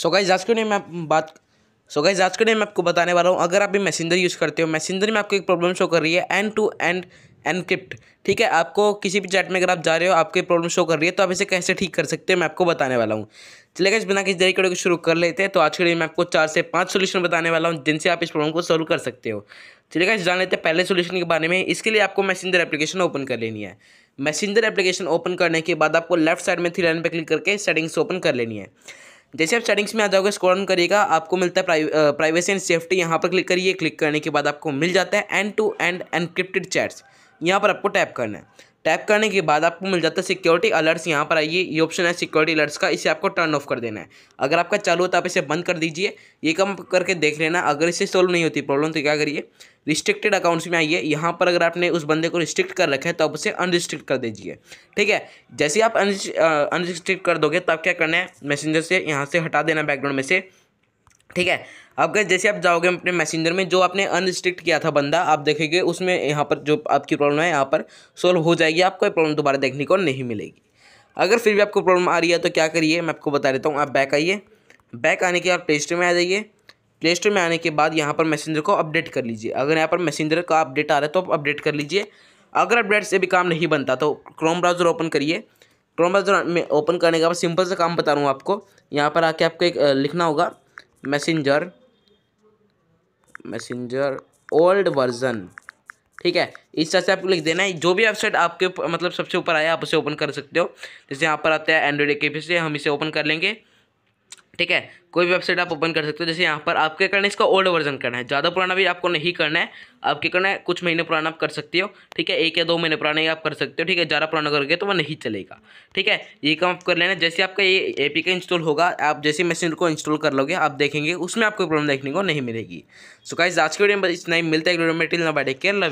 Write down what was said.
so guys आज के लिए मैं बात सो गाइज आज के लिए मैं आपको बताने वाला हूँ अगर आप भी मैसेंजर यूज़ करते हो मैसेंजर में आपको एक प्रॉब्लम शो कर रही है एंड टू एंड एनक्रिप्ट ठीक है आपको किसी भी चैट में अगर आप जा रहे हो आपके प्रॉब्लम शो कर रही है तो आप इसे कैसे ठीक कर सकते हो मैं आपको बताने वाला हूँ चले गए बिना किसी देरी को शुरू कर लेते हैं तो आज के लिए मैं आपको चार से पाँच सोल्यूशन बताने वाला हूँ जिनसे आप इस प्रॉब्लम को सॉल्व कर सकते हो चले गए जान लेते हैं पहले सोल्यूशन के बारे में इसके लिए आपको मैसेंजर एप्लीकेशन ओपन कर लेनी है मैसेंजर एप्लीकेशन ओपन करने के बाद आपको लेफ्ट साइड में थ्री लाइन पर क्लिक करके सेटिंग्स ओपन कर लेनी है जैसे आप सेटिंग्स में आ जाओगे स्क्रॉल ऑन करिएगा आपको मिलता है प्राइ, प्राइवेसी एंड सेफ्टी यहाँ पर क्लिक करिए क्लिक करने के बाद आपको मिल जाता है end to end encrypted chats यहाँ पर आपको टैप करना है टैप करने के बाद आपको मिल जाता है सिक्योरिटी अलर्ट्स यहाँ पर आइए ये ऑप्शन है सिक्योरिटी अलर्ट्स का इसे आपको टर्न ऑफ कर देना है अगर आपका चालू हो तो आप इसे बंद कर दीजिए ये कम करके देख लेना अगर इसे सॉल्व नहीं होती प्रॉब्लम तो क्या करिए रिस्ट्रिक्टेड अकाउंट्स में आइए यहाँ पर अगर आपने उस बंदे को रिस्ट्रिक्ट कर रखा है तो आप उसे अनरिस्ट्रिक्ट कर दीजिए ठीक है जैसे आप अनरिस्ट्रिक्ट कर दोगे तो आप क्या करना है मैसेंजर से यहाँ से हटा देना बैकग्राउंड में से ठीक है अब गए जैसे आप जाओगे अपने मैसेंजर में जो आपने अनरिस्ट्रिक्ट किया था बंदा आप देखेंगे उसमें यहाँ पर जो आपकी प्रॉब्लम है यहाँ पर सोल्व हो जाएगी आपको प्रॉब्लम दोबारा देखने को नहीं मिलेगी अगर फिर भी आपको प्रॉब्लम आ रही है तो क्या करिए मैं आपको बता देता हूँ आप बैक आइए बैक आने के बाद प्ले स्टोर में आ जाइए प्ले स्टोर में आने के बाद यहाँ पर मैसेंजर को अपडेट कर लीजिए अगर यहाँ पर मैसेंजर का अपडेट आ रहा है तो आप अपडेट कर लीजिए अगर अपडेट से भी काम नहीं बनता तो क्रोम ब्राउज़र ओपन करिए क्रोम ब्राउज़र में ओपन करने के बाद सिंपल सा काम बता रहा हूँ आपको यहाँ पर आके आपको एक लिखना होगा मैसेंजर मैसेंजर ओल्ड वर्जन ठीक है इस तरह से आपको लिख देना है जो भी वेबसाइट आपके मतलब सबसे ऊपर आया आप उसे ओपन कर सकते हो जैसे यहाँ पर आता है एंड्रॉइड के से हम इसे ओपन कर लेंगे ठीक है कोई भी वेबसाइट आप ओपन कर सकते हो जैसे यहाँ पर आपके करना है इसका ओल्ड वर्जन करना है ज़्यादा पुराना भी आपको नहीं करना है आपके करना है कुछ महीने पुराना आप कर सकते हो ठीक है एक या दो महीने पुराना ही आप कर सकते हो ठीक है ज़्यादा पुराना करोगे तो वो नहीं चलेगा ठीक है ये काम आप कर लेना जैसे आपका ये ए पी का इंस्टॉल होगा आप जैसे मशीन को इंस्टॉल कर लोगे आप देखेंगे उसमें आपको प्रॉब्लम देखने को नहीं मिलेगी सो गाइज आज के वीडियो में इतना ही मिलता है